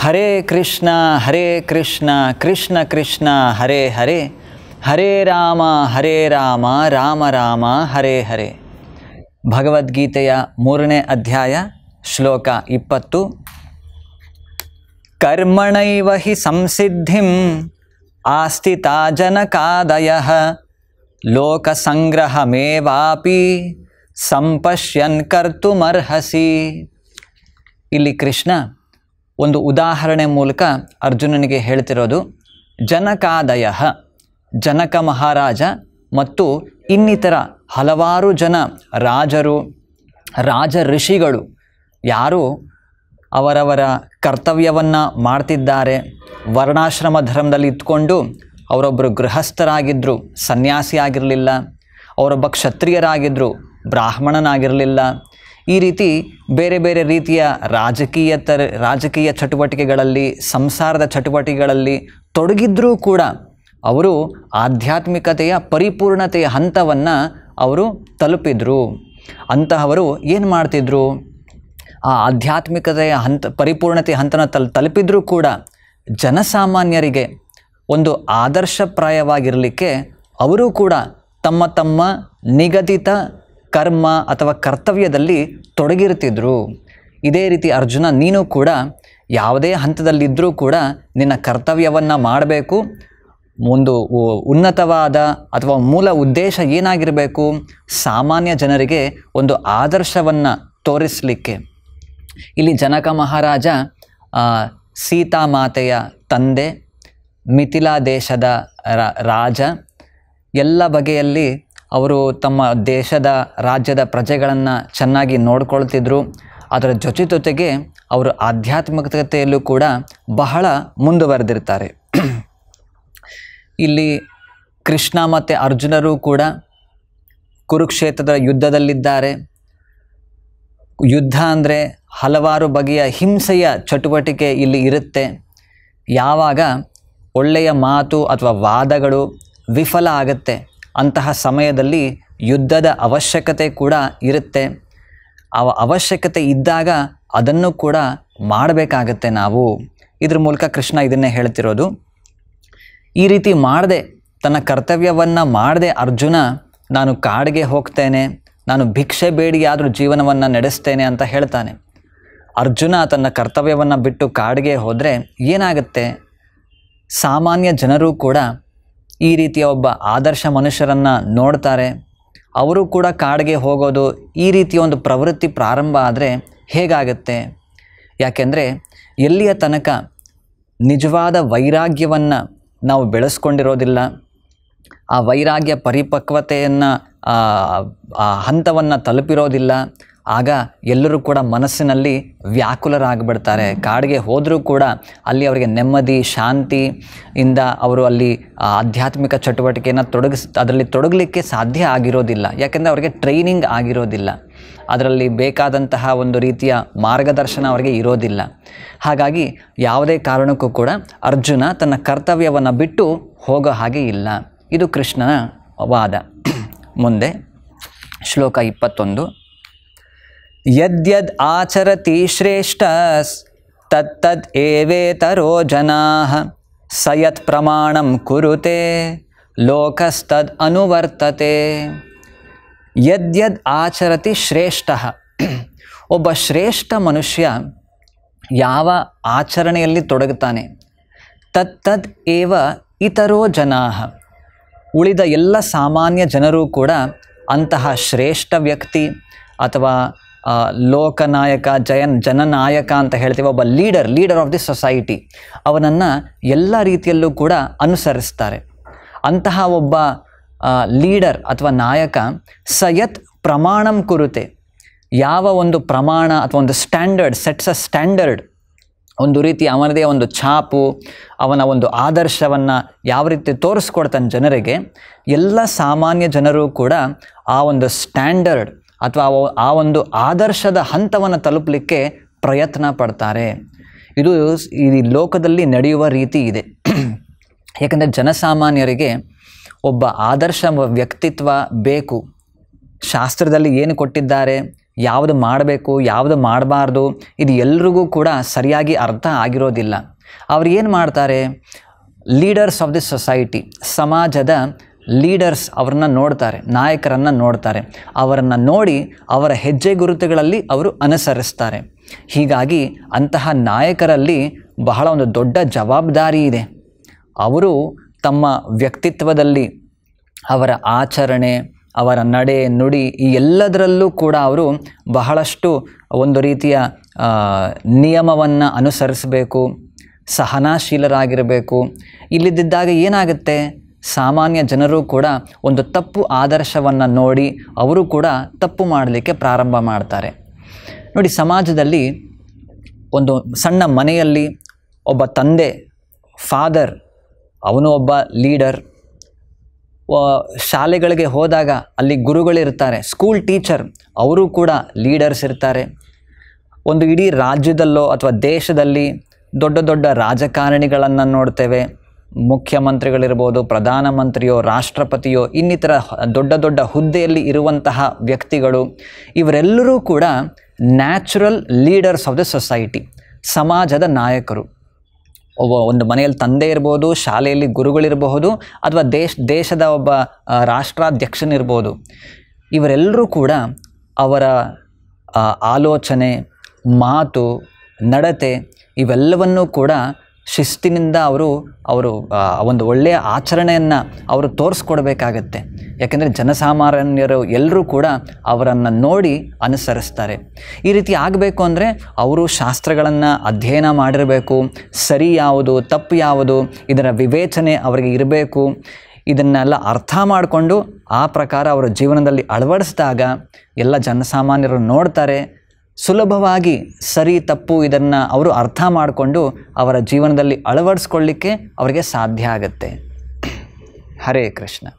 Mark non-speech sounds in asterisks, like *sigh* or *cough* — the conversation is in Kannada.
हरे कृष्णा हरे कृष्णा कृष्ण कृष्णा हरे हरे हरे रामा ಹರೇ ರಾಮ ರಾಮ ರಾಮ ಹರೇ ಹರೇ ಭಗವದ್ಗೀತೆಯ ಮೂರನೇ ಅಧ್ಯಾಯ ಶ್ಲೋಕ ಇಪ್ಪತ್ತು ಕರ್ಮಣೈವ ಹಿ ಸಂಸಿದ್ಧಿಂ ಆಸ್ತಿತಾಜನಕಾದಯ ಲೋಕಸಂಗ್ರಹಮೇವಾಪಿ ಸಂಪಶ್ಯನ್ ಕರ್ತುಮರ್ಹಸಿ ಇಲ್ಲಿ ಕೃಷ್ಣ ಒಂದು ಉದಾಹರಣೆ ಮೂಲಕ ಅರ್ಜುನನಿಗೆ ಹೇಳ್ತಿರೋದು ಜನಕಾದಯ ಜನಕ ಮಹಾರಾಜ ಮತ್ತು ಇನ್ನಿತರ ಹಲವಾರು ಜನ ರಾಜರು ರಾಜ ಋಷಿಗಳು ಯಾರು ಅವರವರ ಕರ್ತವ್ಯವನ್ನು ಮಾಡ್ತಿದ್ದಾರೆ ವರ್ಣಾಶ್ರಮ ಧರ್ಮದಲ್ಲಿ ಇದ್ಕೊಂಡು ಅವರೊಬ್ಬರು ಗೃಹಸ್ಥರಾಗಿದ್ದರು ಸನ್ಯಾಸಿ ಆಗಿರಲಿಲ್ಲ ಅವರೊಬ್ಬ ಕ್ಷತ್ರಿಯರಾಗಿದ್ದರು ಬ್ರಾಹ್ಮಣನಾಗಿರಲಿಲ್ಲ ಈ ರೀತಿ ಬೇರೆ ಬೇರೆ ರೀತಿಯ ರಾಜಕೀಯ ತರ ರಾಜಕೀಯ ಚಟುವಟಿಕೆಗಳಲ್ಲಿ ಸಂಸಾರದ ಚಟುವಟಿಕೆಗಳಲ್ಲಿ ತೊಡಗಿದ್ರೂ ಕೂಡ ಅವರು ಆಧ್ಯಾತ್ಮಿಕತೆಯ ಪರಿಪೂರ್ಣತೆಯ ಹಂತವನ್ನು ಅವರು ತಲುಪಿದರು ಅಂತಹವರು ಏನು ಮಾಡ್ತಿದ್ರು ಆ ಆಧ್ಯಾತ್ಮಿಕತೆಯ ಹಂತ ಪರಿಪೂರ್ಣತೆಯ ಹಂತನ ತಲ್ ತಲುಪಿದ್ರೂ ಕೂಡ ಜನಸಾಮಾನ್ಯರಿಗೆ ಒಂದು ಆದರ್ಶಪ್ರಾಯವಾಗಿರಲಿಕ್ಕೆ ಅವರೂ ಕೂಡ ತಮ್ಮ ತಮ್ಮ ನಿಗದಿತ ಕರ್ಮ ಅಥವಾ ಕರ್ತವ್ಯದಲ್ಲಿ ತೊಡಗಿರುತ್ತಿದ್ದರು ಇದೇ ರೀತಿ ಅರ್ಜುನ ನೀನು ಕೂಡ ಯಾವುದೇ ಹಂತದಲ್ಲಿದ್ದರೂ ಕೂಡ ನಿನ್ನ ಕರ್ತವ್ಯವನ್ನು ಮಾಡಬೇಕು ಒಂದು ಉನ್ನತವಾದ ಅಥವಾ ಮೂಲ ಉದ್ದೇಶ ಏನಾಗಿರಬೇಕು ಸಾಮಾನ್ಯ ಜನರಿಗೆ ಒಂದು ಆದರ್ಶವನ್ನು ತೋರಿಸಲಿಕ್ಕೆ ಇಲ್ಲಿ ಜನಕ ಮಹಾರಾಜ ಸೀತಾಮಾತೆಯ ತಂದೆ ಮಿಥಿಲಾ ದೇಶದ ರಾಜ ಎಲ್ಲ ಬಗೆಯಲ್ಲಿ ಅವರು ತಮ್ಮ ದೇಶದ ರಾಜ್ಯದ ಪ್ರಜೆಗಳನ್ನು ಚೆನ್ನಾಗಿ ನೋಡ್ಕೊಳ್ತಿದ್ರು ಅದರ ಜೊತೆ ಜೊತೆಗೆ ಅವರು ಆಧ್ಯಾತ್ಮಿಕತೆಯಲ್ಲೂ ಕೂಡ ಬಹಳ ಮುಂದುವರೆದಿರ್ತಾರೆ ಇಲ್ಲಿ ಕೃಷ್ಣ ಮತ್ತು ಅರ್ಜುನರು ಕೂಡ ಕುರುಕ್ಷೇತ್ರದ ಯುದ್ಧದಲ್ಲಿದ್ದಾರೆ ಯುದ್ಧ ಅಂದರೆ ಹಲವಾರು ಬಗೆಯ ಹಿಂಸೆಯ ಚಟುವಟಿಕೆ ಇಲ್ಲಿ ಇರುತ್ತೆ ಯಾವಾಗ ಒಳ್ಳೆಯ ಮಾತು ಅಥವಾ ವಾದಗಳು ವಿಫಲ ಆಗುತ್ತೆ ಅಂತಹ ಸಮಯದಲ್ಲಿ ಯುದ್ಧದ ಅವಶ್ಯಕತೆ ಕೂಡ ಇರುತ್ತೆ ಆ ಅವಶ್ಯಕತೆ ಇದ್ದಾಗ ಅದನ್ನು ಕೂಡ ಮಾಡಬೇಕಾಗತ್ತೆ ನಾವು ಇದ್ರ ಮೂಲಕ ಕೃಷ್ಣ ಇದನ್ನೇ ಹೇಳ್ತಿರೋದು ಈ ರೀತಿ ಮಾಡದೆ ತನ್ನ ಕರ್ತವ್ಯವನ್ನು ಮಾಡದೆ ಅರ್ಜುನ ನಾನು ಕಾಡಿಗೆ ಹೋಗ್ತೇನೆ ನಾನು ಭಿಕ್ಷೆ ಬೇಡಿಯಾದರೂ ಜೀವನವನ್ನು ನಡೆಸ್ತೇನೆ ಅಂತ ಹೇಳ್ತಾನೆ ಅರ್ಜುನ ತನ್ನ ಕರ್ತವ್ಯವನ್ನು ಬಿಟ್ಟು ಕಾಡಿಗೆ ಹೋದರೆ ಏನಾಗುತ್ತೆ ಸಾಮಾನ್ಯ ಜನರು ಕೂಡ ಈ ರೀತಿಯ ಒಬ್ಬ ಆದರ್ಶ ಮನುಷ್ಯರನ್ನು ನೋಡ್ತಾರೆ ಅವರು ಕೂಡ ಕಾಡಿಗೆ ಹೋಗೋದು ಈ ರೀತಿಯ ಒಂದು ಪ್ರವೃತ್ತಿ ಪ್ರಾರಂಭ ಆದರೆ ಹೇಗಾಗುತ್ತೆ ಯಾಕೆಂದರೆ ಎಲ್ಲಿಯ ತನಕ ನಿಜವಾದ ವೈರಾಗ್ಯವನ್ನು ನಾವು ಬೆಳೆಸ್ಕೊಂಡಿರೋದಿಲ್ಲ ಆ ವೈರಾಗ್ಯ ಪರಿಪಕ್ವತೆಯನ್ನು ಆ ಹಂತವನ್ನು ತಲುಪಿರೋದಿಲ್ಲ ಆಗ ಎಲ್ಲರೂ ಕೂಡ ಮನಸ್ಸಿನಲ್ಲಿ ವ್ಯಾಕುಲರಾಗ್ಬಿಡ್ತಾರೆ ಕಾಡಿಗೆ ಹೋದರೂ ಕೂಡ ಅಲ್ಲಿ ಅವರಿಗೆ ನೆಮ್ಮದಿ ಶಾಂತಿ ಇಂದ ಅವರು ಅಲ್ಲಿ ಆಧ್ಯಾತ್ಮಿಕ ಚಟುವಟಿಕೆಯನ್ನು ತೊಡಗಿಸ್ ಅದರಲ್ಲಿ ತೊಡಗಲಿಕ್ಕೆ ಸಾಧ್ಯ ಆಗಿರೋದಿಲ್ಲ ಯಾಕೆಂದರೆ ಅವರಿಗೆ ಟ್ರೈನಿಂಗ್ ಆಗಿರೋದಿಲ್ಲ ಅದರಲ್ಲಿ ಬೇಕಾದಂತಹ ಒಂದು ರೀತಿಯ ಮಾರ್ಗದರ್ಶನ ಅವರಿಗೆ ಇರೋದಿಲ್ಲ ಹಾಗಾಗಿ ಯಾವುದೇ ಕಾರಣಕ್ಕೂ ಕೂಡ ಅರ್ಜುನ ತನ್ನ ಕರ್ತವ್ಯವನ್ನು ಬಿಟ್ಟು ಹೋಗೋ ಹಾಗೆ ಇಲ್ಲ ಇದು ಕೃಷ್ಣನ ವಾದ ಮುಂದೆ ಶ್ಲೋಕ ಇಪ್ಪತ್ತೊಂದು ಯದ್ಯದ್ ಆಚರತಿ ಶ್ರೇಷ್ಠ ತತ್ತದ್ ಏವೇತರೋ ಜನಾ ಸಯತ್ ಪ್ರಮಾಣಂ ಕುರುತೆ ಲೋಕಸ್ತದ್ ಅನುವರ್ತತೆ ಯದ್ಯದ್ ಆಚರತಿ ಶ್ರೇಷ್ಠ ಒಬ್ಬ ಶ್ರೇಷ್ಠ ಮನುಷ್ಯ ಯಾವ ಆಚರಣೆಯಲ್ಲಿ ತೊಡಗುತ್ತಾನೆ ತತ್ತದ್ ಏವ ಇತರೋ ಜನಾ ಉಳಿದ ಎಲ್ಲ ಸಾಮಾನ್ಯ ಜನರು ಕೂಡ ಅಂತಹ ಶ್ರೇಷ್ಠ ವ್ಯಕ್ತಿ ಅಥವಾ ಲೋಕನಾಯಕ ಜಯನ್ ಜನನಾಯಕ ಅಂತ ಹೇಳ್ತೀವಿ ಒಬ್ಬ leader leader of the society ಅವನನ್ನು ಎಲ್ಲ ರೀತಿಯಲ್ಲೂ ಕೂಡ ಅನುಸರಿಸ್ತಾರೆ ಅಂತಹ ಒಬ್ಬ ಲೀಡರ್ ಅಥವಾ ನಾಯಕ ಸಯತ್ ಪ್ರಮಾಣಂ ಕುರುತೆ ಯಾವ ಒಂದು ಪ್ರಮಾಣ ಅಥವಾ ಒಂದು ಸ್ಟ್ಯಾಂಡರ್ಡ್ ಸೆಟ್ಸ್ ಅ ಸ್ಟ್ಯಾಂಡರ್ಡ್ ಒಂದು ರೀತಿ ಅವನದೇ ಒಂದು ಛಾಪು ಅವನ ಒಂದು ಆದರ್ಶವನ್ನು ಯಾವ ರೀತಿ ತೋರಿಸ್ಕೊಡ್ತಾನೆ ಜನರಿಗೆ ಎಲ್ಲ ಸಾಮಾನ್ಯ ಜನರು ಕೂಡ ಆ ಒಂದು ಸ್ಟ್ಯಾಂಡರ್ಡ್ ಅಥವಾ ಆ ಒಂದು ಆದರ್ಶದ ಹಂತವನ್ನು ತಲುಪಲಿಕ್ಕೆ ಪ್ರಯತ್ನ ಪಡ್ತಾರೆ ಇದು ಈ ಲೋಕದಲ್ಲಿ ನಡೆಯುವ ರೀತಿ ಇದೆ ಏಕೆಂದರೆ *clears throat* ಜನಸಾಮಾನ್ಯರಿಗೆ ಒಬ್ಬ ಆದರ್ಶ ವ್ಯಕ್ತಿತ್ವ ಬೇಕು ಶಾಸ್ತ್ರದಲ್ಲಿ ಏನು ಕೊಟ್ಟಿದ್ದಾರೆ ಯಾವುದು ಮಾಡಬೇಕು ಯಾವುದು ಮಾಡಬಾರ್ದು ಇದು ಎಲ್ರಿಗೂ ಕೂಡ ಸರಿಯಾಗಿ ಅರ್ಥ ಆಗಿರೋದಿಲ್ಲ ಅವ್ರು ಏನು ಮಾಡ್ತಾರೆ ಲೀಡರ್ಸ್ ಆಫ್ ದಿ ಸೊಸೈಟಿ ಸಮಾಜದ ಲೀಡರ್ಸ್ ಅವ್ರನ್ನ ನೋಡ್ತಾರೆ ನಾಯಕರನ್ನು ನೋಡ್ತಾರೆ ಅವರನ್ನು ನೋಡಿ ಅವರ ಹೆಜ್ಜೆ ಗುರುತುಗಳಲ್ಲಿ ಅವರು ಅನುಸರಿಸ್ತಾರೆ ಹೀಗಾಗಿ ಅಂತಹ ನಾಯಕರಲ್ಲಿ ಬಹಳ ಒಂದು ದೊಡ್ಡ ಜವಾಬ್ದಾರಿ ಇದೆ ಅವರು ತಮ್ಮ ವ್ಯಕ್ತಿತ್ವದಲ್ಲಿ ಅವರ ಆಚರಣೆ ಅವರ ನಡೆ ನುಡಿ ಈ ಎಲ್ಲದರಲ್ಲೂ ಕೂಡ ಅವರು ಬಹಳಷ್ಟು ಒಂದು ರೀತಿಯ ನಿಯಮವನ್ನು ಅನುಸರಿಸಬೇಕು ಸಹನಾಶೀಲರಾಗಿರಬೇಕು ಇಲ್ಲದಿದ್ದಾಗ ಏನಾಗುತ್ತೆ ಸಾಮಾನ್ಯ ಜನರು ಕೂಡ ಒಂದು ತಪ್ಪು ಆದರ್ಶವನ್ನು ನೋಡಿ ಅವರು ಕೂಡ ತಪ್ಪು ಮಾಡಲಿಕ್ಕೆ ಪ್ರಾರಂಭ ಮಾಡ್ತಾರೆ ನೋಡಿ ಸಮಾಜದಲ್ಲಿ ಒಂದು ಸಣ್ಣ ಮನೆಯಲ್ಲಿ ಒಬ್ಬ ತಂದೆ ಫಾದರ್ ಅವನು ಒಬ್ಬ ಲೀಡರ್ ಶಾಲೆಗಳಿಗೆ ಹೋದಾಗ ಅಲ್ಲಿ ಗುರುಗಳಿರ್ತಾರೆ ಸ್ಕೂಲ್ ಟೀಚರ್ ಅವರು ಕೂಡ ಲೀಡರ್ಸ್ ಇರ್ತಾರೆ ಒಂದು ಇಡೀ ರಾಜ್ಯದಲ್ಲೋ ಅಥವಾ ದೇಶದಲ್ಲಿ ದೊಡ್ಡ ದೊಡ್ಡ ರಾಜಕಾರಣಿಗಳನ್ನು ನೋಡ್ತೇವೆ ಮುಖ್ಯಮಂತ್ರಿಗಳಿರ್ಬೋದು ಪ್ರಧಾನಮಂತ್ರಿಯೋ ರಾಷ್ಟ್ರಪತಿಯೋ ಇನ್ನಿತರ ದೊಡ್ಡ ದೊಡ್ಡ ಹುದ್ದೆಯಲ್ಲಿ ಇರುವಂತಹ ವ್ಯಕ್ತಿಗಳು ಇವರೆಲ್ಲರೂ ಕೂಡ natural leaders of the society ಸಮಾಜದ ನಾಯಕರು ಒಬ್ಬ ಒಂದು ಮನೆಯಲ್ಲಿ ತಂದೆ ಇರ್ಬೋದು ಶಾಲೆಯಲ್ಲಿ ಗುರುಗಳಿರಬಹುದು ಅಥವಾ ದೇಶ ದೇಶದ ಒಬ್ಬ ರಾಷ್ಟ್ರಾಧ್ಯಕ್ಷನಿರ್ಬೋದು ಇವರೆಲ್ಲರೂ ಕೂಡ ಅವರ ಆಲೋಚನೆ ಮಾತು ನಡತೆ ಇವೆಲ್ಲವನ್ನೂ ಕೂಡ ಶಿಸ್ತಿನಿಂದ ಅವರು ಅವರು ಒಂದು ಒಳ್ಳೆಯ ಆಚರಣೆಯನ್ನು ಅವರು ತೋರಿಸ್ಕೊಡ್ಬೇಕಾಗತ್ತೆ ಯಾಕೆಂದರೆ ಜನಸಾಮಾನ್ಯರು ಎಲ್ಲರೂ ಕೂಡ ಅವರನ್ನು ನೋಡಿ ಅನುಸರಿಸ್ತಾರೆ ಈ ರೀತಿ ಆಗಬೇಕು ಅಂದರೆ ಅವರು ಶಾಸ್ತ್ರಗಳನ್ನು ಅಧ್ಯಯನ ಮಾಡಿರಬೇಕು ಸರಿ ಯಾವುದು ತಪ್ಪು ಯಾವುದು ಇದರ ವಿವೇಚನೆ ಅವರಿಗೆ ಇರಬೇಕು ಇದನ್ನೆಲ್ಲ ಅರ್ಥ ಮಾಡಿಕೊಂಡು ಆ ಪ್ರಕಾರ ಅವರ ಜೀವನದಲ್ಲಿ ಅಳವಡಿಸಿದಾಗ ಎಲ್ಲ ಜನಸಾಮಾನ್ಯರು ನೋಡ್ತಾರೆ ಸುಲಭವಾಗಿ ಸರಿ ತಪ್ಪು ಇದನ್ನು ಅವರು ಅರ್ಥ ಮಾಡಿಕೊಂಡು ಅವರ ಜೀವನದಲ್ಲಿ ಅಳವಡಿಸ್ಕೊಳ್ಳಿಕ್ಕೆ ಅವರಿಗೆ ಸಾಧ್ಯ ಆಗುತ್ತೆ ಹರೇ ಕೃಷ್ಣ